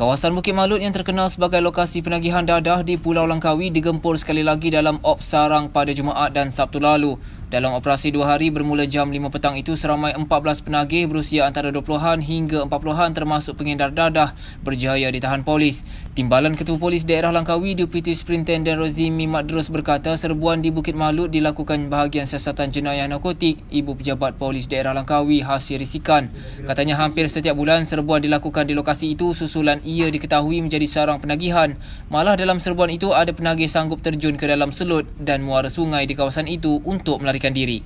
Kawasan Bukit Malut yang terkenal sebagai lokasi penagihan dadah di Pulau Langkawi digempur sekali lagi dalam op sarang pada Jumaat dan Sabtu lalu. Dalam operasi dua hari bermula jam 5 petang itu, seramai 14 penagih berusia antara 20-an hingga 40-an termasuk pengedar dadah berjaya ditahan polis. Timbalan Ketua Polis Daerah Langkawi, Deputy Superintendent Rozimi Madros berkata serbuan di Bukit Malut dilakukan bahagian siasatan jenayah narkotik Ibu Pejabat Polis Daerah Langkawi hasil risikan. Katanya hampir setiap bulan serbuan dilakukan di lokasi itu susulan ia diketahui menjadi sarang penagihan. Malah dalam serbuan itu ada penagih sanggup terjun ke dalam selut dan muara sungai di kawasan itu untuk melarikan memberikan diri